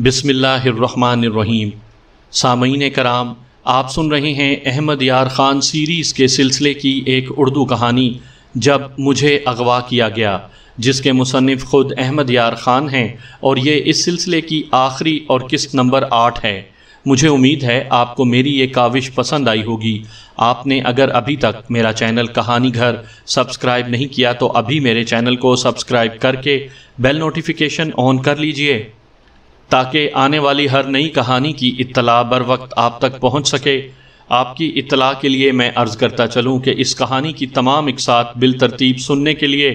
बिसमीम सामीन कराम आप सुन रहे हैं अहमद यार ख़ान सीरीज़ के सिलसिले की एक उर्दू कहानी जब मुझे अगवा किया गया जिसके मुसनफ़ ख़ुद अहमद यार ख़ान हैं और ये इस सिलसिले की आखिरी और किस्त नंबर आठ है मुझे उम्मीद है आपको मेरी ये काविश पसंद आई होगी आपने अगर अभी तक मेरा चैनल कहानी घर सब्सक्राइब नहीं किया तो अभी मेरे चैनल को सब्सक्राइब करके बेल नोटिफिकेशन ऑन कर लीजिए ताकि आने वाली हर नई कहानी की इतला बर वक्त आप तक पहुँच सके आपकी इतला के लिए मैं अर्ज़ करता चलूँ कि इस कहानी की तमाम इकसात बिल तरतीब सुनने के लिए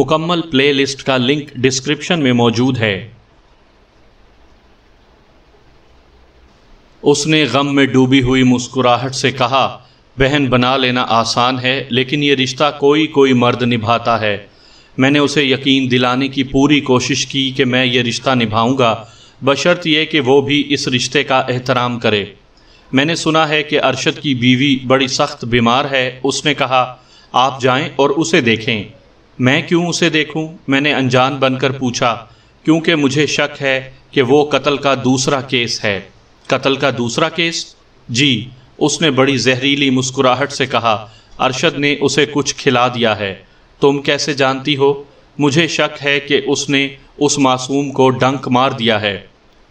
मुकम्मल प्ले लिस्ट का लिंक डिस्क्रिप्शन में मौजूद है उसने गम में डूबी हुई मुस्कुराहट से कहा बहन बना लेना आसान है लेकिन ये रिश्ता कोई कोई मर्द निभाता है मैंने उसे यकीन दिलाने की पूरी कोशिश की कि मैं ये रिश्ता निभाऊंगा बशर्त यह कि वो भी इस रिश्ते का एहतराम करे मैंने सुना है कि अरशद की बीवी बड़ी सख्त बीमार है उसने कहा आप जाएं और उसे देखें मैं क्यों उसे देखूं? मैंने अनजान बनकर पूछा क्योंकि मुझे शक है कि वो कत्ल का दूसरा केस है कत्ल का दूसरा केस जी उसने बड़ी जहरीली मुस्कुराहट से कहा अरशद ने उसे कुछ खिला दिया है तुम कैसे जानती हो मुझे शक है कि उसने उस मासूम को डंक मार दिया है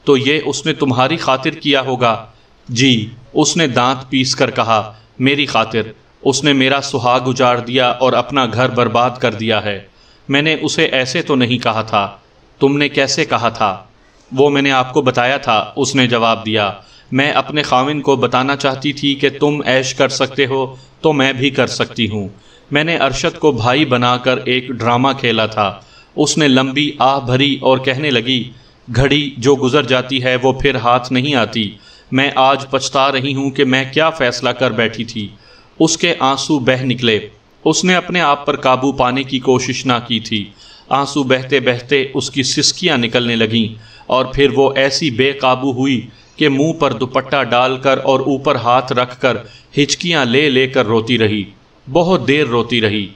तो ये उसने तुम्हारी खातिर किया होगा जी उसने दांत पीस कर कहा मेरी खातिर उसने मेरा सुहाग उजाड़ दिया और अपना घर बर्बाद कर दिया है मैंने उसे ऐसे तो नहीं कहा था तुमने कैसे कहा था वो मैंने आपको बताया था उसने जवाब दिया मैं अपने खाविन को बताना चाहती थी कि तुम ऐश कर सकते हो तो मैं भी कर सकती हूँ मैंने अरशद को भाई बनाकर एक ड्रामा खेला था उसने लंबी आह भरी और कहने लगी घड़ी जो गुज़र जाती है वो फिर हाथ नहीं आती मैं आज पछता रही हूँ कि मैं क्या फ़ैसला कर बैठी थी उसके आंसू बह निकले उसने अपने आप पर काबू पाने की कोशिश ना की थी आंसू बहते बहते उसकी सिसकियाँ निकलने लगीं और फिर वो ऐसी बेकाबू हुई कि मुंह पर दुपट्टा डालकर और ऊपर हाथ रखकर हिचकियाँ ले लेकर रोती रही बहुत देर रोती रही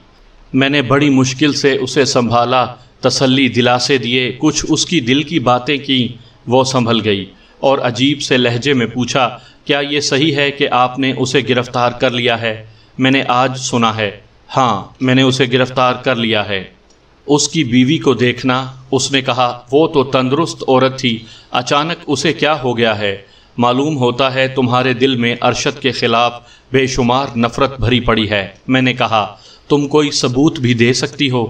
मैंने बड़ी मुश्किल से उसे संभाला तसल्ली दिलासे दिए कुछ उसकी दिल की बातें की वो संभल गई और अजीब से लहजे में पूछा क्या ये सही है कि आपने उसे गिरफ़्तार कर लिया है मैंने आज सुना है हाँ मैंने उसे गिरफ़्तार कर लिया है उसकी बीवी को देखना उसने कहा वो तो तंदुरुस्त औरत थी अचानक उसे क्या हो गया है मालूम होता है तुम्हारे दिल में अरशद के ख़िलाफ़ बेशुमार नफ़रत भरी पड़ी है मैंने कहा तुम कोई सबूत भी दे सकती हो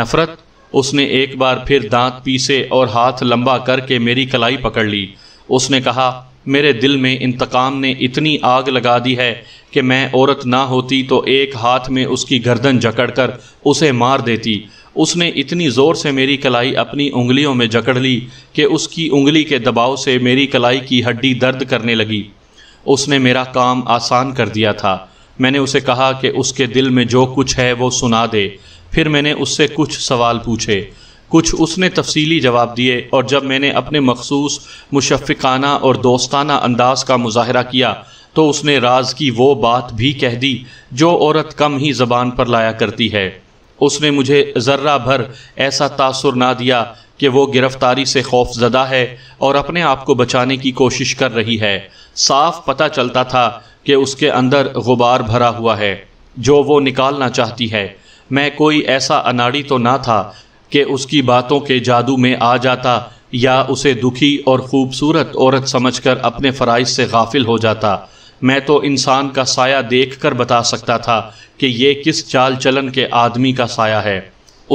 नफ़रत उसने एक बार फिर दांत पीसे और हाथ लंबा करके मेरी कलाई पकड़ ली उसने कहा मेरे दिल में इंतकाम ने इतनी आग लगा दी है कि मैं औरत ना होती तो एक हाथ में उसकी गर्दन जकड़कर उसे मार देती उसने इतनी ज़ोर से मेरी कलाई अपनी उंगलियों में जकड़ ली कि उसकी उंगली के दबाव से मेरी कलाई की हड्डी दर्द करने लगी उसने मेरा काम आसान कर दिया था मैंने उसे कहा कि उसके दिल में जो कुछ है वो सुना दे फिर मैंने उससे कुछ सवाल पूछे कुछ उसने तफसीली जवाब दिए और जब मैंने अपने मखसूस मुशफ़ाना और दोस्ताना अंदाज का मुजाहरा किया तो उसने राज की वो बात भी कह दी जो औरत कम ही ज़बान पर लाया करती है उसने मुझे ज़र्रा भर ऐसा तासर ना दिया कि वो गिरफ़्तारी से खौफ ज़दा है और अपने आप को बचाने की कोशिश कर रही है साफ पता चलता था कि उसके अंदर गुबार भरा हुआ है जो वो निकालना चाहती है मैं कोई ऐसा अनाड़ी तो ना था कि उसकी बातों के जादू में आ जाता या उसे दुखी और ख़ूबसूरत औरत समझकर अपने फ़राइज से गाफिल हो जाता मैं तो इंसान का साया देख कर बता सकता था कि ये किस चाल चलन के आदमी का साया है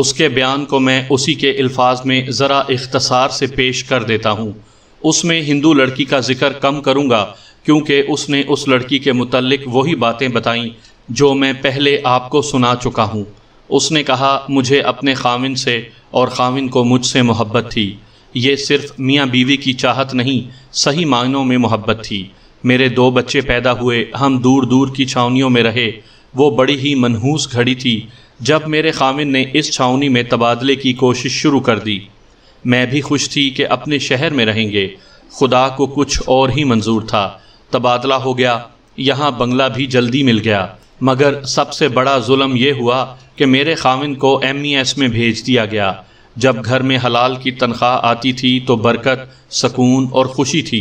उसके बयान को मैं उसी के अल्फाज में ज़रा इख्तसार से पेश कर देता हूँ उसमें हिंदू लड़की का जिक्र कम करूँगा क्योंकि उसने उस लड़की के मुतलक वही बातें बताईं जो मैं पहले आपको सुना चुका हूँ उसने कहा मुझे अपने खामिन से और खामिन को मुझसे मोहब्बत थी ये सिर्फ मियाँ बीवी की चाहत नहीं सही मायनों में मोहब्बत थी मेरे दो बच्चे पैदा हुए हम दूर दूर की छावनियों में रहे वो बड़ी ही मनहूस घड़ी थी जब मेरे खामिन ने इस छावनी में तबादले की कोशिश शुरू कर दी मैं भी खुश थी कि अपने शहर में रहेंगे खुदा को कुछ और ही मंजूर था तबादला हो गया यहाँ बंगला भी जल्दी मिल गया मगर सबसे बड़ा जुल्म यह हुआ कि मेरे खाविंद को एम ई एस में भेज दिया गया जब घर में हलाल की तनख्वाह आती थी तो बरकत सकून और खुशी थी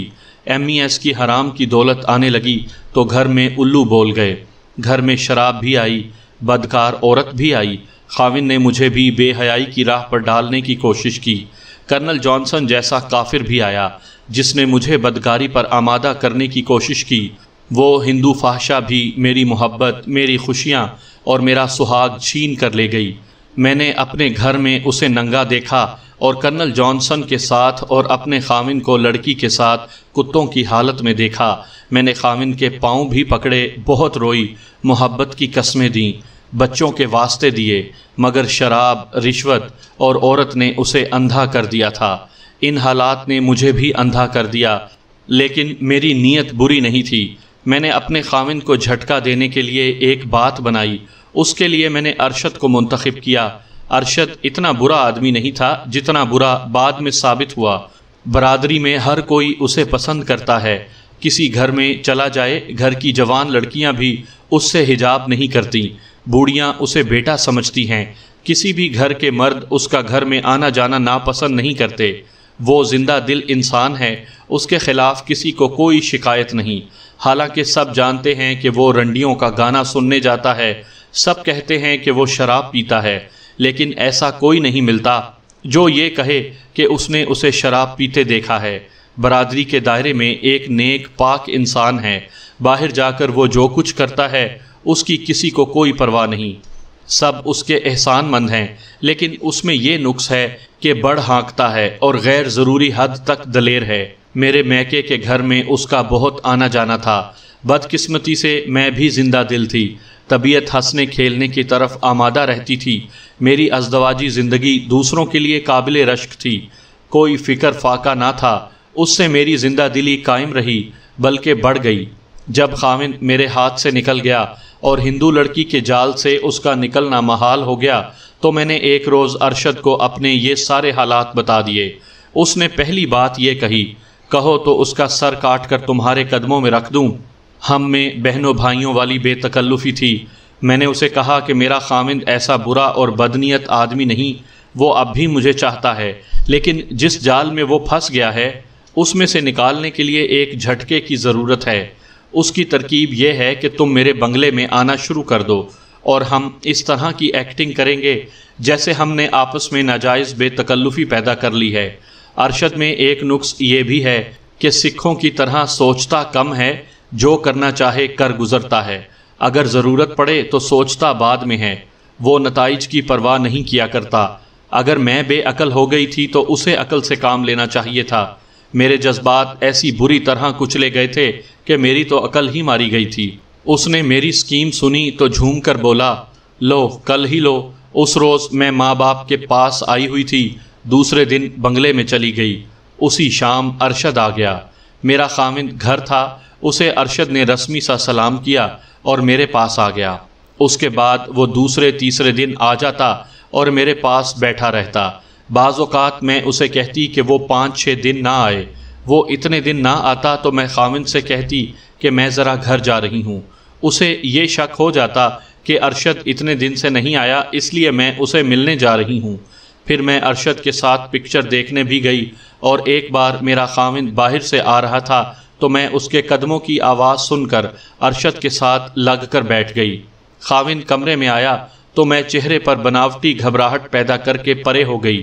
एम ई एस की हराम की दौलत आने लगी तो घर में उल्लू बोल गए घर में शराब भी आई बदकार औरत भी आई खाविन ने मुझे भी बेहयाई की राह पर डालने की कोशिश की कर्नल जॉनसन जैसा काफिर भी आया जिसने मुझे बदकारी पर आमादा करने की कोशिश की वो हिंदू फाहशा भी मेरी मोहब्बत मेरी खुशियाँ और मेरा सुहाग छीन कर ले गई मैंने अपने घर में उसे नंगा देखा और कर्नल जॉनसन के साथ और अपने खामिन को लड़की के साथ कुत्तों की हालत में देखा मैंने खामिन के पाँव भी पकड़े बहुत रोई मोहब्बत की कस्में दीं बच्चों के वास्ते दिए मगर शराब रिश्वत और औरत ने उसे अंधा कर दिया था इन हालात ने मुझे भी अंधा कर दिया लेकिन मेरी नीयत बुरी नहीं थी मैंने अपने खामिन को झटका देने के लिए एक बात बनाई उसके लिए मैंने अरशद को मुंतखब किया अरशद इतना बुरा आदमी नहीं था जितना बुरा बाद में साबित हुआ बरादरी में हर कोई उसे पसंद करता है किसी घर में चला जाए घर की जवान लड़कियां भी उससे हिजाब नहीं करती बूढ़ियां उसे बेटा समझती हैं किसी भी घर के मर्द उसका घर में आना जाना नापसंद नहीं करते वो जिंदा दिल इंसान है उसके खिलाफ किसी को कोई शिकायत नहीं हालांकि सब जानते हैं कि वो रंडियों का गाना सुनने जाता है सब कहते हैं कि वो शराब पीता है लेकिन ऐसा कोई नहीं मिलता जो ये कहे कि उसने उसे शराब पीते देखा है बरादरी के दायरे में एक नेक पाक इंसान है बाहर जाकर वो जो कुछ करता है उसकी किसी को कोई परवाह नहीं सब उसके एहसान मंद हैं लेकिन उसमें यह नुक्स है कि बढ़ हाँकता है और गैर ज़रूरी हद तक दलेर है मेरे मैके के घर में उसका बहुत आना जाना था बदकिस्मती से मैं भी जिंदा दिल थी तबीयत हंसने खेलने की तरफ आमादा रहती थी मेरी अजदवाजी ज़िंदगी दूसरों के लिए काबिल रश्क थी कोई फ़िक्र फाका ना था उससे मेरी ज़िंदा दिली कायम रही बल्कि बढ़ गई जब खाविन मेरे हाथ से निकल गया और हिंदू लड़की के जाल से उसका निकलना महाल हो गया तो मैंने एक रोज़ अरशद को अपने ये सारे हालात बता दिए उसने पहली बात ये कही कहो तो उसका सर काट कर तुम्हारे कदमों में रख दूँ हम में बहनों भाइयों वाली बेतकल्लुफ़ी थी मैंने उसे कहा कि मेरा खामिंद ऐसा बुरा और बदनीत आदमी नहीं वो अब भी मुझे चाहता है लेकिन जिस जाल में वो फंस गया है उसमें से निकालने के लिए एक झटके की ज़रूरत है उसकी तरकीब यह है कि तुम मेरे बंगले में आना शुरू कर दो और हम इस तरह की एक्टिंग करेंगे जैसे हमने आपस में नाजायज़ बेतकल्लुफ़ी पैदा कर ली है अरशद में एक नुस्ख ये भी है कि सिखों की तरह सोचता कम है जो करना चाहे कर गुजरता है अगर ज़रूरत पड़े तो सोचता बाद में है वो नतज की परवाह नहीं किया करता अगर मैं बेअकल हो गई थी तो उसे अकल से काम लेना चाहिए था मेरे जज्बात ऐसी बुरी तरह कुचले गए थे कि मेरी तो अकल ही मारी गई थी उसने मेरी स्कीम सुनी तो झूम कर बोला लो कल ही लो उस रोज़ मैं माँ बाप के पास आई हुई थी दूसरे दिन बंगले में चली गई उसी शाम अरशद आ गया मेरा खामिंद घर था उसे अरशद ने रस्मी सा सलाम किया और मेरे पास आ गया उसके बाद वो दूसरे तीसरे दिन आ जाता और मेरे पास बैठा रहता बाज़ात मैं उसे कहती कि वो पाँच छः दिन ना आए वो इतने दिन ना आता तो मैं खामिन से कहती कि मैं ज़रा घर जा रही हूँ उसे ये शक हो जाता कि अरशद इतने दिन से नहीं आया इसलिए मैं उसे मिलने जा रही हूँ फिर मैं अरशद के साथ पिक्चर देखने भी गई और एक बार मेरा खामिन बाहर से आ रहा था तो मैं उसके कदमों की आवाज़ सुनकर अरशद के साथ लग कर बैठ गई खाविन कमरे में आया तो मैं चेहरे पर बनावटी घबराहट पैदा करके परे हो गई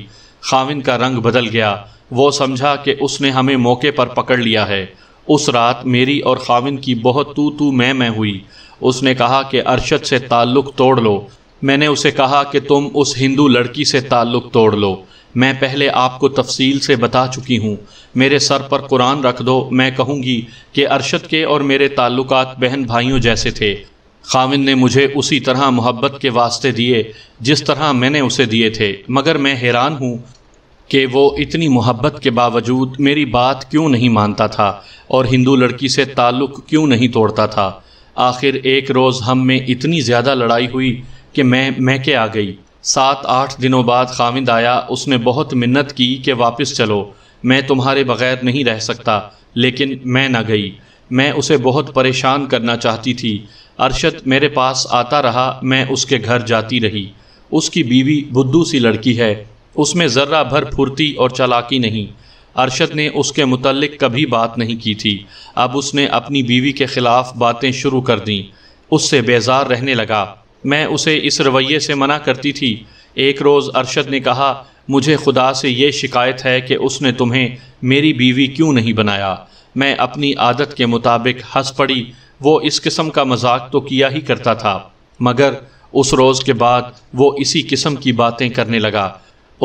खाविन का रंग बदल गया वो समझा कि उसने हमें मौके पर पकड़ लिया है उस रात मेरी और खाविन की बहुत तू तू मैं मैं हुई उसने कहा कि अरशद से ताल्लुक़ तोड़ लो मैंने उसे कहा कि तुम उस हिंदू लड़की से ताल्लुक़ तोड़ लो मैं पहले आपको तफसील से बता चुकी हूँ मेरे सर पर कुरान रख दो मैं कहूँगी कि अरशद के और मेरे ताल्लुक बहन भाइयों जैसे थे खाविन ने मुझे उसी तरह मोहब्बत के वास्ते दिए जिस तरह मैंने उसे दिए थे मगर मैं हैरान हूँ कि वो इतनी मोहब्बत के बावजूद मेरी बात क्यों नहीं मानता था और हिंदू लड़की से ताल्लुक़ क्यों नहीं तोड़ता था आखिर एक रोज़ हम में इतनी ज़्यादा लड़ाई हुई कि मैं मैं के आ गई सात आठ दिनों बाद खामिद आया उसने बहुत मिन्नत की कि वापस चलो मैं तुम्हारे बग़ैर नहीं रह सकता लेकिन मैं न गई मैं उसे बहुत परेशान करना चाहती थी अरशद मेरे पास आता रहा मैं उसके घर जाती रही उसकी बीवी बुद्धू सी लड़की है उसमें ज़र्रा भर फुर्ती और चलाकी नहीं अरशद ने उसके मुतलक कभी बात नहीं की थी अब उसने अपनी बीवी के ख़िलाफ़ बातें शुरू कर दी उससे बेजार रहने लगा मैं उसे इस रवैये से मना करती थी एक रोज़ अरशद ने कहा मुझे खुदा से ये शिकायत है कि उसने तुम्हें मेरी बीवी क्यों नहीं बनाया मैं अपनी आदत के मुताबिक हंस पड़ी वो इस किस्म का मजाक तो किया ही करता था मगर उस रोज़ के बाद वो इसी किस्म की बातें करने लगा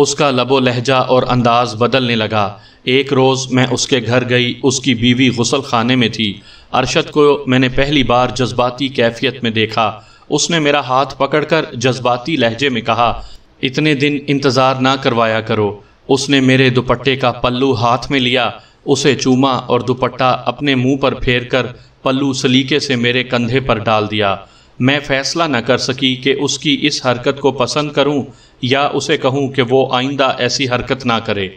उसका लबो लहजा और अंदाज़ बदलने लगा एक रोज़ मैं उसके घर गई उसकी बीवी गसल खाने में थी अरशद को मैंने पहली बार जज्बाती कैफियत में देखा उसने मेरा हाथ पकड़कर जज्बाती लहजे में कहा इतने दिन इंतज़ार ना करवाया करो उसने मेरे दुपट्टे का पल्लू हाथ में लिया उसे चूमा और दुपट्टा अपने मुंह पर फेर कर पल्लू सलीके से मेरे कंधे पर डाल दिया मैं फैसला न कर सकी कि उसकी इस हरकत को पसंद करूं या उसे कहूं कि वो आइंदा ऐसी हरकत ना करे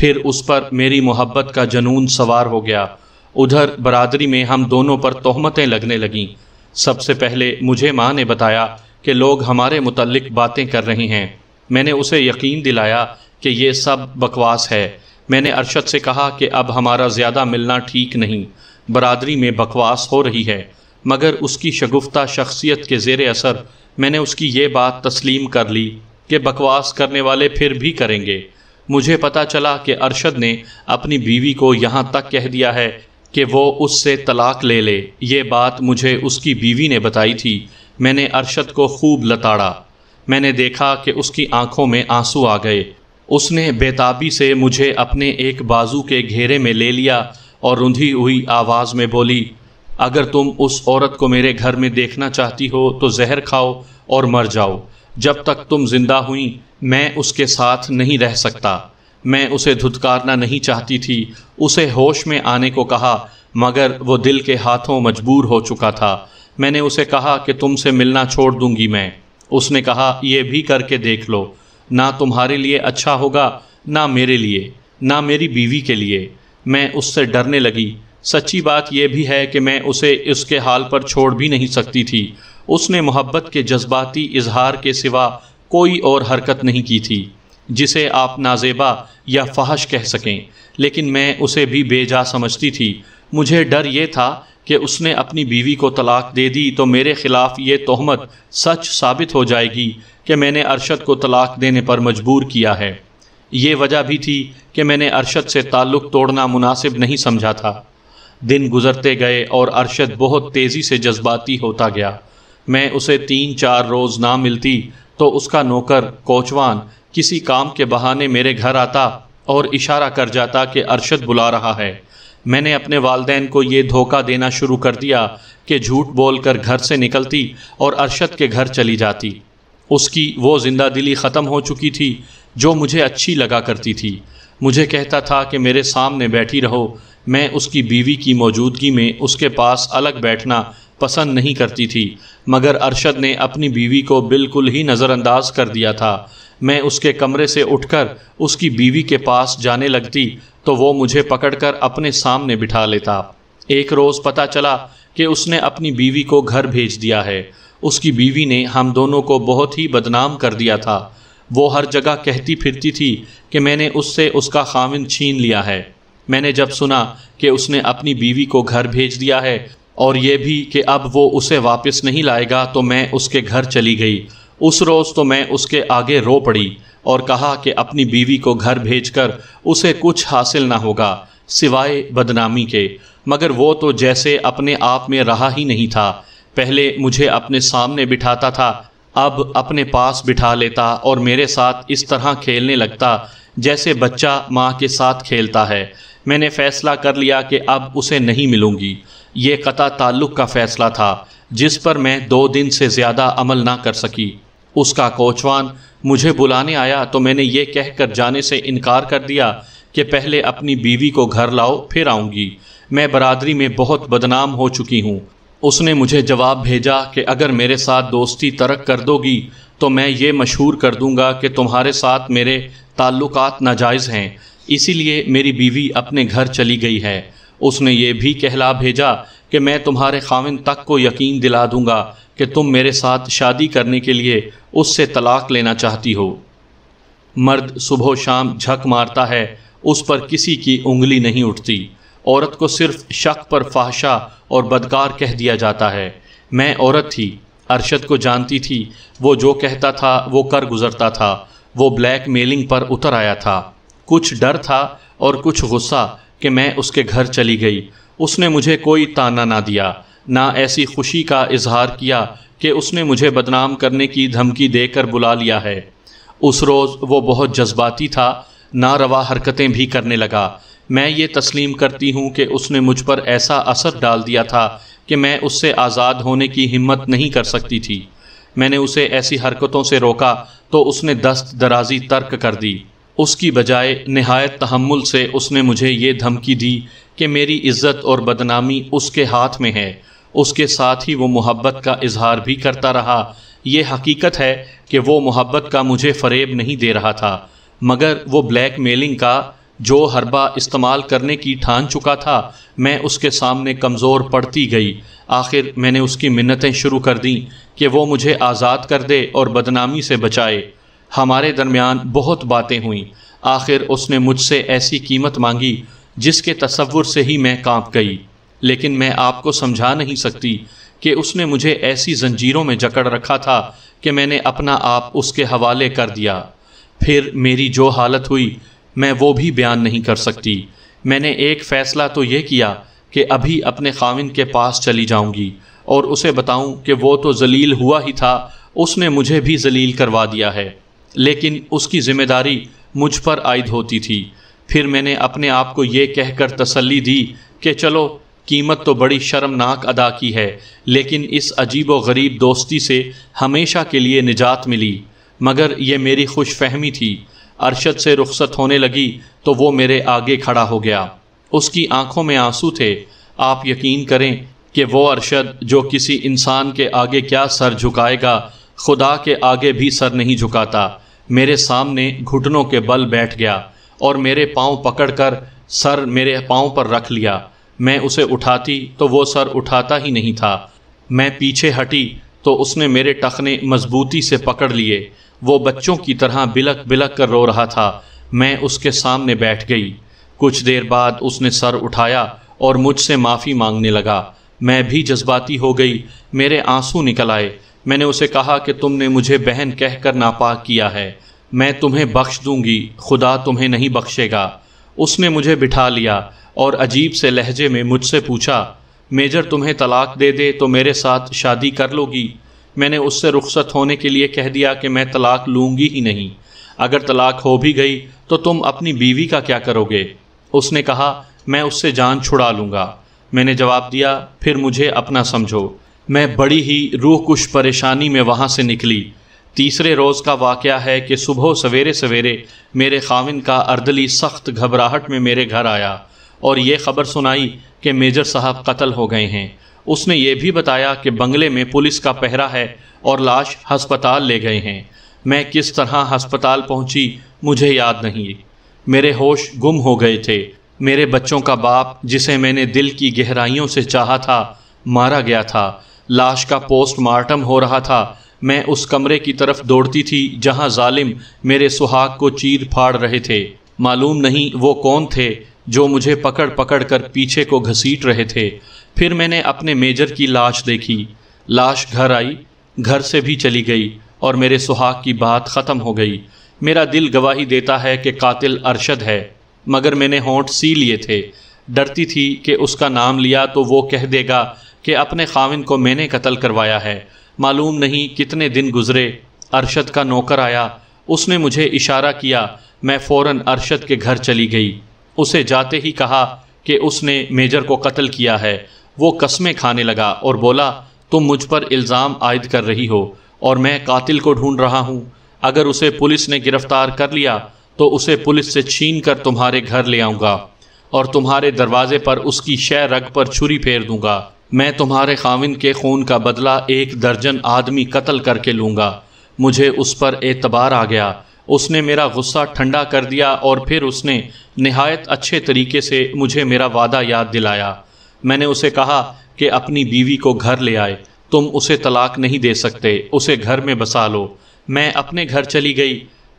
फिर उस पर मेरी मोहब्बत का जनून सवार हो गया उधर बरादरी में हम दोनों पर तोहमतें लगने लगीं सबसे पहले मुझे माँ ने बताया कि लोग हमारे मुतलक बातें कर रही हैं मैंने उसे यकीन दिलाया कि ये सब बकवास है मैंने अरशद से कहा कि अब हमारा ज़्यादा मिलना ठीक नहीं बरदरी में बकवास हो रही है मगर उसकी शगुफ्ता शख्सियत के जेर असर मैंने उसकी ये बात तस्लीम कर ली कि बकवास करने वाले फिर भी करेंगे मुझे पता चला कि अरशद ने अपनी बीवी को यहाँ तक कह दिया है कि वो उससे तलाक ले ले ये बात मुझे उसकी बीवी ने बताई थी मैंने अरशद को खूब लताड़ा मैंने देखा कि उसकी आंखों में आंसू आ गए उसने बेताबी से मुझे अपने एक बाजू के घेरे में ले लिया और रुंधी हुई आवाज़ में बोली अगर तुम उस औरत को मेरे घर में देखना चाहती हो तो जहर खाओ और मर जाओ जब तक तुम जिंदा हुई मैं उसके साथ नहीं रह सकता मैं उसे धुतकारना नहीं चाहती थी उसे होश में आने को कहा मगर वो दिल के हाथों मजबूर हो चुका था मैंने उसे कहा कि तुमसे मिलना छोड़ दूंगी मैं उसने कहा यह भी करके देख लो ना तुम्हारे लिए अच्छा होगा ना मेरे लिए ना मेरी बीवी के लिए मैं उससे डरने लगी सच्ची बात यह भी है कि मैं उसे उसके हाल पर छोड़ भी नहीं सकती थी उसने मोहब्बत के जज्बाती इजहार के सिवा कोई और हरकत नहीं की थी जिसे आप नाजेबा या फहश कह सकें लेकिन मैं उसे भी बेजा समझती थी मुझे डर ये था कि उसने अपनी बीवी को तलाक दे दी तो मेरे ख़िलाफ़ ये तोहमत सच साबित हो जाएगी कि मैंने अरशद को तलाक देने पर मजबूर किया है ये वजह भी थी कि मैंने अरशद से ताल्लुक़ तोड़ना मुनासिब नहीं समझा था दिन गुजरते गए और अरशद बहुत तेज़ी से जज्बाती होता गया मैं उसे तीन चार रोज़ ना मिलती तो उसका नौकर कोचवान किसी काम के बहाने मेरे घर आता और इशारा कर जाता कि अरशद बुला रहा है मैंने अपने वालदेन को ये धोखा देना शुरू कर दिया कि झूठ बोलकर घर से निकलती और अरशद के घर चली जाती उसकी वो जिंदा दिली ख़त्म हो चुकी थी जो मुझे अच्छी लगा करती थी मुझे कहता था कि मेरे सामने बैठी रहो मैं उसकी बीवी की मौजूदगी में उसके पास अलग बैठना पसंद नहीं करती थी मगर अरशद ने अपनी बीवी को बिल्कुल ही नज़रअंदाज कर दिया था मैं उसके कमरे से उठकर उसकी बीवी के पास जाने लगती तो वो मुझे पकड़कर अपने सामने बिठा लेता एक रोज़ पता चला कि उसने अपनी बीवी को घर भेज दिया है उसकी बीवी ने हम दोनों को बहुत ही बदनाम कर दिया था वो हर जगह कहती फिरती थी कि मैंने उससे उसका खामिन छीन लिया है मैंने जब सुना कि उसने अपनी बीवी को घर भेज दिया है और ये भी कि अब वो उसे वापस नहीं लाएगा तो मैं उसके घर चली गई उस रोज़ तो मैं उसके आगे रो पड़ी और कहा कि अपनी बीवी को घर भेजकर उसे कुछ हासिल ना होगा सिवाय बदनामी के मगर वो तो जैसे अपने आप में रहा ही नहीं था पहले मुझे अपने सामने बिठाता था अब अपने पास बिठा लेता और मेरे साथ इस तरह खेलने लगता जैसे बच्चा माँ के साथ खेलता है मैंने फ़ैसला कर लिया कि अब उसे नहीं मिलूंगी ये कता ताल्लुक़ का फ़ैसला था जिस पर मैं दो दिन से ज़्यादा अमल ना कर सकी उसका कोचवान मुझे बुलाने आया तो मैंने ये कहकर जाने से इनकार कर दिया कि पहले अपनी बीवी को घर लाओ फिर आऊँगी मैं बरादरी में बहुत बदनाम हो चुकी हूँ उसने मुझे जवाब भेजा कि अगर मेरे साथ दोस्ती तरक कर दोगी तो मैं ये मशहूर कर दूँगा कि तुम्हारे साथ मेरे ताल्लुक़ नाजायज़ हैं इसीलिए मेरी बीवी अपने घर चली गई है उसने ये भी कहला भेजा कि मैं तुम्हारे खाविन तक को यकीन दिला दूंगा कि तुम मेरे साथ शादी करने के लिए उससे तलाक लेना चाहती हो मर्द सुबह शाम झक मारता है उस पर किसी की उंगली नहीं उठती औरत को सिर्फ शक पर फाहशा और बदकार कह दिया जाता है मैं औरत थी अरशद को जानती थी वो जो कहता था वो कर गुजरता था वो ब्लैक मेलिंग पर उतर आया था कुछ डर था और कुछ गुस्सा कि मैं उसके घर चली गई उसने मुझे कोई ताना ना दिया ना ऐसी खुशी का इजहार किया कि उसने मुझे बदनाम करने की धमकी देकर बुला लिया है उस रोज़ वो बहुत जज्बाती था ना रवा हरकतें भी करने लगा मैं ये तस्लीम करती हूँ कि उसने मुझ पर ऐसा असर डाल दिया था कि मैं उससे आज़ाद होने की हिम्मत नहीं कर सकती थी मैंने उसे ऐसी हरकतों से रोका तो उसने दस्त दराजी तर्क कर दी उसकी बजाय नहायत तहमुल से उसने मुझे ये धमकी दी कि मेरी इज़्ज़त और बदनामी उसके हाथ में है उसके साथ ही वो मोहब्बत का इजहार भी करता रहा ये हकीकत है कि वो मोहब्बत का मुझे फ़रेब नहीं दे रहा था मगर वो ब्लैक मेलिंग का जो हरबा इस्तेमाल करने की ठान चुका था मैं उसके सामने कमज़ोर पड़ती गई आखिर मैंने उसकी मिन्नतें शुरू कर दीं कि वो मुझे आज़ाद कर दे और बदनामी से बचाए हमारे दरमियान बहुत बातें हुईं आखिर उसने मुझसे ऐसी कीमत मांगी जिसके तस्वुर से ही मैं कांप गई लेकिन मैं आपको समझा नहीं सकती कि उसने मुझे ऐसी जंजीरों में जकड़ रखा था कि मैंने अपना आप उसके हवाले कर दिया फिर मेरी जो हालत हुई मैं वो भी बयान नहीं कर सकती मैंने एक फ़ैसला तो ये किया कि अभी अपने खाविन के पास चली जाऊंगी और उसे बताऊं कि वो तो जलील हुआ ही था उसने मुझे भी जलील करवा दिया है लेकिन उसकी ज़िम्मेदारी मुझ पर आयद होती थी फिर मैंने अपने आप को ये कहकर तसल्ली दी कि चलो कीमत तो बड़ी शर्मनाक अदा की है लेकिन इस अजीब व गरीब दोस्ती से हमेशा के लिए निजात मिली मगर यह मेरी खुश फहमी थी अरशद से रुखसत होने लगी तो वो मेरे आगे खड़ा हो गया उसकी आंखों में आंसू थे आप यकीन करें कि वो अरशद जो किसी इंसान के आगे क्या सर झुकाएगा खुदा के आगे भी सर नहीं झुकाता मेरे सामने घुटनों के बल बैठ गया और मेरे पाँव पकड़कर सर मेरे पाँव पर रख लिया मैं उसे उठाती तो वो सर उठाता ही नहीं था मैं पीछे हटी तो उसने मेरे टखने मजबूती से पकड़ लिए वो बच्चों की तरह बिलक बिलक कर रो रहा था मैं उसके सामने बैठ गई कुछ देर बाद उसने सर उठाया और मुझसे माफ़ी मांगने लगा मैं भी जज्बाती हो गई मेरे आंसू निकल आए मैंने उसे कहा कि तुमने मुझे बहन कहकर नापाक किया है मैं तुम्हें बख्श दूंगी खुदा तुम्हें नहीं बख्शेगा उसने मुझे बिठा लिया और अजीब से लहजे में मुझसे पूछा मेजर तुम्हें तलाक दे दे तो मेरे साथ शादी कर लोगी मैंने उससे रुख्सत होने के लिए कह दिया कि मैं तलाक लूँगी ही नहीं अगर तलाक हो भी गई तो तुम अपनी बीवी का क्या करोगे उसने कहा मैं उससे जान छुड़ा लूँगा मैंने जवाब दिया फिर मुझे अपना समझो मैं बड़ी ही रूह कुश परेशानी में वहाँ से निकली तीसरे रोज़ का वाक़ है कि सुबह सवेरे सवेरे मेरे खाविन का अर्दली सख्त घबराहट में मेरे घर आया और ये ख़बर सुनाई कि मेजर साहब कत्ल हो गए हैं उसने ये भी बताया कि बंगले में पुलिस का पहरा है और लाश हस्पताल ले गए हैं मैं किस तरह हस्पताल पहुंची मुझे याद नहीं मेरे होश गुम हो गए थे मेरे बच्चों का बाप जिसे मैंने दिल की गहराइयों से चाहा था मारा गया था लाश का पोस्टमार्टम हो रहा था मैं उस कमरे की तरफ दौड़ती थी जहां जालिम मेरे सुहाग को चीर फाड़ रहे थे मालूम नहीं वो कौन थे जो मुझे पकड़ पकड़ कर पीछे को घसीट रहे थे फिर मैंने अपने मेजर की लाश देखी लाश घर आई घर से भी चली गई और मेरे सुहाग की बात ख़त्म हो गई मेरा दिल गवाही देता है कि कातिल अरशद है मगर मैंने होंठ सी लिए थे डरती थी कि उसका नाम लिया तो वो कह देगा कि अपने खाविन को मैंने कत्ल करवाया है मालूम नहीं कितने दिन गुजरे अरशद का नौकर आया उसने मुझे इशारा किया मैं फ़ौरन अरशद के घर चली गई उसे जाते ही कहा कि उसने मेजर को कत्ल किया है वो कस्में खाने लगा और बोला तुम मुझ पर इल्ज़ाम आयद कर रही हो और मैं कातिल को ढूंढ रहा हूँ अगर उसे पुलिस ने गिरफ़्तार कर लिया तो उसे पुलिस से छीन कर तुम्हारे घर ले आऊँगा और तुम्हारे दरवाजे पर उसकी शह रग पर छुरी फेर दूंगा मैं तुम्हारे खाविन के खून का बदला एक दर्जन आदमी कत्ल करके लूँगा मुझे उस पर एतबार आ गया उसने मेरा गुस्सा ठंडा कर दिया और फिर उसने नहायत अच्छे तरीके से मुझे मेरा वादा याद दिलाया मैंने उसे कहा कि अपनी बीवी को घर ले आए तुम उसे तलाक नहीं दे सकते उसे घर में बसा लो मैं अपने घर चली गई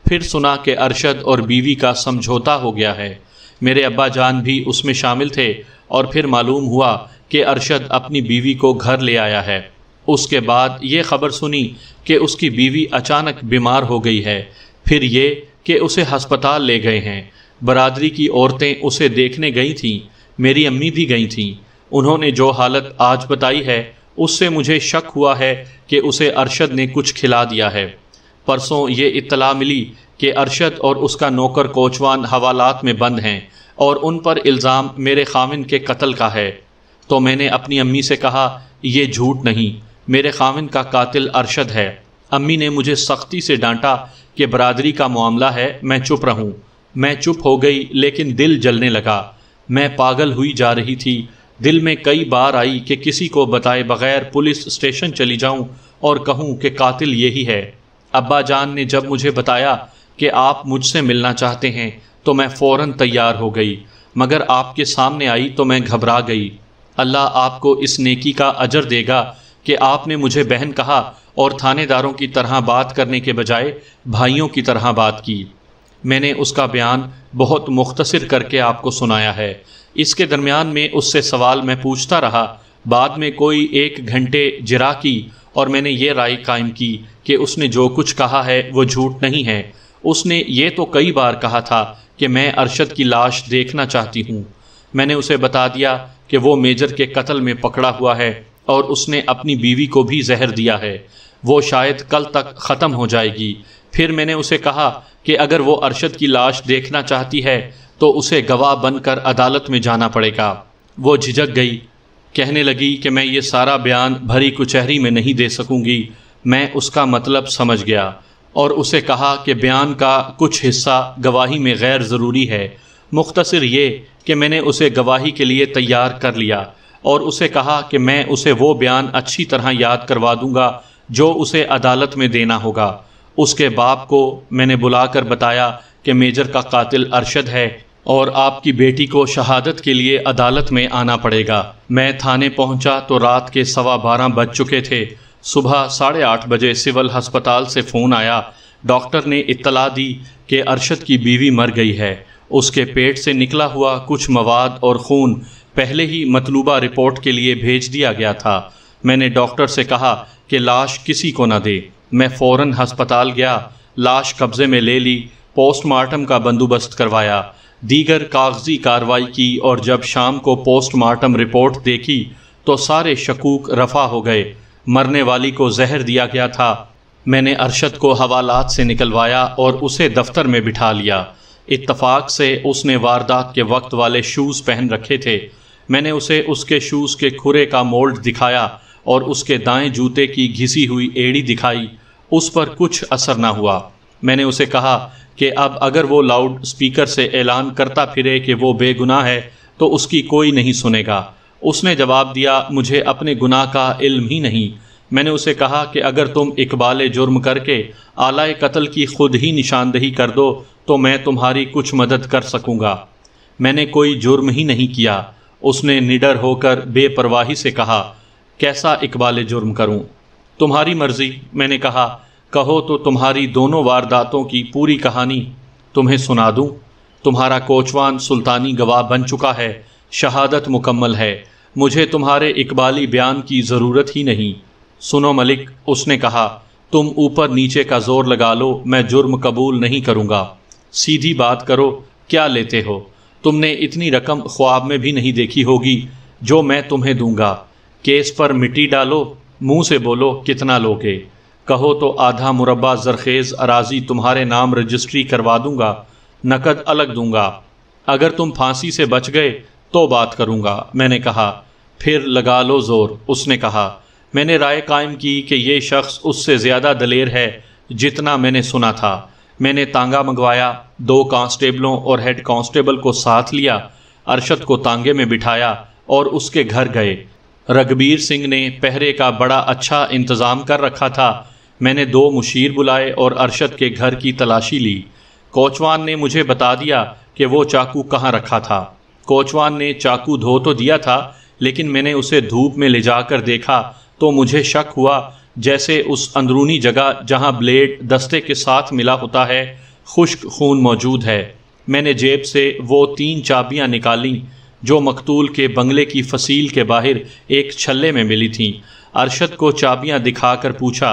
फिर सुना कि अरशद और बीवी का समझौता हो गया है मेरे अब्बा जान भी उसमें शामिल थे और फिर मालूम हुआ कि अरशद अपनी बीवी को घर ले आया है उसके बाद ये खबर सुनी कि उसकी बीवी अचानक बीमार हो गई है फिर ये कि उसे हस्पताल ले गए हैं बरादरी की औरतें उसे देखने गई थीं मेरी अम्मी भी गई थीं उन्होंने जो हालत आज बताई है उससे मुझे शक हुआ है कि उसे अरशद ने कुछ खिला दिया है परसों ये इतला मिली कि अरशद और उसका नौकर कोचवान हवालात में बंद हैं और उन पर इल्ज़ाम मेरे खामिन के कत्ल का है तो मैंने अपनी अम्मी से कहा यह झूठ नहीं मेरे खाविन का कातिल अरशद है अम्मी ने मुझे सख्ती से डांटा कि बरदरी का मामला है मैं चुप रहूं मैं चुप हो गई लेकिन दिल जलने लगा मैं पागल हुई जा रही थी दिल में कई बार आई कि किसी को बताए बगैर पुलिस स्टेशन चली जाऊं और कहूं कि कातिल यही है अब्बा जान ने जब मुझे बताया कि आप मुझसे मिलना चाहते हैं तो मैं फ़ौर तैयार हो गई मगर आपके सामने आई तो मैं घबरा गई अल्लाह आपको इस नेकी का अजर देगा कि आपने मुझे बहन कहा और थानेदारों की तरह बात करने के बजाय भाइयों की तरह बात की मैंने उसका बयान बहुत मुख्तसर करके आपको सुनाया है इसके दरमियान में उससे सवाल मैं पूछता रहा बाद में कोई एक घंटे जरा की और मैंने ये राय कायम की कि उसने जो कुछ कहा है वो झूठ नहीं है उसने ये तो कई बार कहा था कि मैं अरशद की लाश देखना चाहती हूँ मैंने उसे बता दिया कि वो मेजर के कत्ल में पकड़ा हुआ है और उसने अपनी बीवी को भी जहर दिया है वो शायद कल तक ख़त्म हो जाएगी फिर मैंने उसे कहा कि अगर वो अरशद की लाश देखना चाहती है तो उसे गवाह बनकर अदालत में जाना पड़ेगा वो झिझक गई कहने लगी कि मैं ये सारा बयान भरी कुचहरी में नहीं दे सकूंगी मैं उसका मतलब समझ गया और उसे कहा कि बयान का कुछ हिस्सा गवाही में गैर ज़रूरी है मुख्तर ये कि मैंने उसे गवाही के लिए तैयार कर लिया और उसे कहा कि मैं उसे वो बयान अच्छी तरह याद करवा दूंगा जो उसे अदालत में देना होगा उसके बाप को मैंने बुलाकर बताया कि मेजर का कातिल अरशद है और आपकी बेटी को शहादत के लिए अदालत में आना पड़ेगा मैं थाने पहुंचा तो रात के सवा बारह बज चुके थे सुबह साढ़े आठ बजे सिविल हस्पताल से फ़ोन आया डॉक्टर ने इत्तला दी कि अरशद की बीवी मर गई है उसके पेट से निकला हुआ कुछ मवाद और खून पहले ही मतलूबा रिपोर्ट के लिए भेज दिया गया था मैंने डॉक्टर से कहा कि लाश किसी को ना दे मैं फ़ौर हस्पताल गया लाश कब्ज़े में ले ली पोस्टमार्टम का बंदोबस्त करवाया दीगर कागजी कार्रवाई की और जब शाम को पोस्टमार्टम रिपोर्ट देखी तो सारे शकूक रफा हो गए मरने वाली को जहर दिया गया था मैंने अरशद को हवालात से निकलवाया और उसे दफ्तर में बिठा लिया इत्तफाक से उसने वारदात के वक्त वाले शूज़ पहन रखे थे मैंने उसे उसके शूज़ के खुरे का मोल्ड दिखाया और उसके दाएं जूते की घिसी हुई एड़ी दिखाई उस पर कुछ असर ना हुआ मैंने उसे कहा कि अब अगर वो लाउड स्पीकर से ऐलान करता फिरे कि वो बेगुनाह है तो उसकी कोई नहीं सुनेगा उसने जवाब दिया मुझे अपने गुनाह का इल्म ही नहीं मैंने उसे कहा कि अगर तुम इकबाल जुर्म करके आलाए कत्ल की खुद ही निशानदही कर दो तो मैं तुम्हारी कुछ मदद कर सकूँगा मैंने कोई जुर्म ही नहीं किया उसने निडर होकर बेपरवाही से कहा कैसा इकबाल जुर्म करूं तुम्हारी मर्जी मैंने कहा कहो तो तुम्हारी दोनों वारदातों की पूरी कहानी तुम्हें सुना दूं तुम्हारा कोचवान सुल्तानी गवाह बन चुका है शहादत मुकम्मल है मुझे तुम्हारे इकबाली बयान की ज़रूरत ही नहीं सुनो मलिक उसने कहा तुम ऊपर नीचे का जोर लगा लो मैं जुर्म कबूल नहीं करूँगा सीधी बात करो क्या लेते हो तुमने इतनी रकम ख्वाब में भी नहीं देखी होगी जो मैं तुम्हें दूंगा केस पर मिट्टी डालो मुंह से बोलो कितना लोगे कहो तो आधा मुरबा जरखेज़ अराजी तुम्हारे नाम रजिस्ट्री करवा दूंगा नकद अलग दूंगा अगर तुम फांसी से बच गए तो बात करूंगा मैंने कहा फिर लगा लो ज़ोर उसने कहा मैंने राय कायम की कि यह शख्स उससे ज़्यादा दलेर है जितना मैंने सुना था मैंने तांगा मंगवाया दो कांस्टेबलों और हेड कांस्टेबल को साथ लिया अरशद को तांगे में बिठाया और उसके घर गए रघबीर सिंह ने पहरे का बड़ा अच्छा इंतज़ाम कर रखा था मैंने दो मुशीर बुलाए और अरशद के घर की तलाशी ली कोचवान ने मुझे बता दिया कि वो चाकू कहाँ रखा था कोचवान ने चाकू धो तो दिया था लेकिन मैंने उसे धूप में ले जाकर देखा तो मुझे शक हुआ जैसे उस अंदरूनी जगह जहां ब्लेड दस्ते के साथ मिला होता है खुश्क खून मौजूद है मैंने जेब से वो तीन चाबियां निकाली जो मकतूल के बंगले की फसील के बाहर एक छल्ले में मिली थीं अरशद को चाबियां दिखाकर पूछा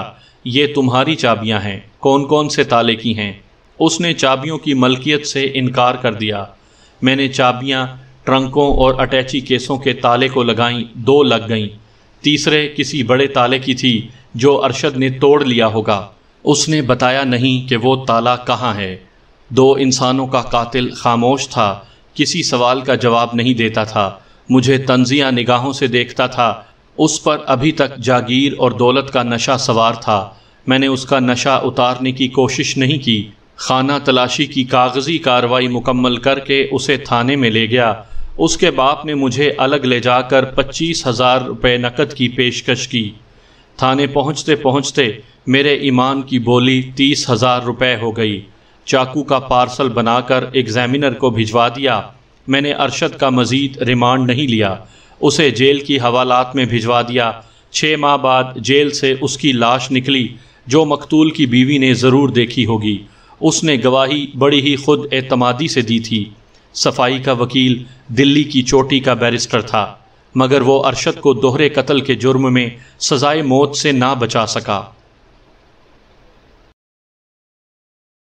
ये तुम्हारी चाबियां हैं कौन कौन से ताले की हैं उसने चाबियों की मलकियत से इनकार कर दिया मैंने चाबियाँ ट्रंकों और अटैची केसों के ताले को लगाई दो लग गईं तीसरे किसी बड़े ताले की थी जो अरशद ने तोड़ लिया होगा उसने बताया नहीं कि वो ताला कहाँ है दो इंसानों का कातिल खामोश था किसी सवाल का जवाब नहीं देता था मुझे तंजिया निगाहों से देखता था उस पर अभी तक जागीर और दौलत का नशा सवार था मैंने उसका नशा उतारने की कोशिश नहीं की खाना तलाशी की कागज़ी कार्रवाई मुकम्मल करके उसे थाने में ले गया उसके बाप ने मुझे अलग ले जाकर पच्चीस हज़ार रुपये नकद की पेशकश की थाने पहुंचते पहुंचते मेरे ईमान की बोली तीस हज़ार रुपये हो गई चाकू का पार्सल बनाकर एग्जामिनर को भिजवा दिया मैंने अरशद का मज़ीद रिमांड नहीं लिया उसे जेल की हवालात में भिजवा दिया छः माह बाद जेल से उसकी लाश निकली जो मकतूल की बीवी ने ज़रूर देखी होगी उसने गवाही बड़ी ही खुद एतमादी से दी थी सफाई का वकील दिल्ली की चोटी का बैरिस्टर था मगर वो अरशद को दोहरे कत्ल के जुर्म में सजाए मौत से ना बचा सका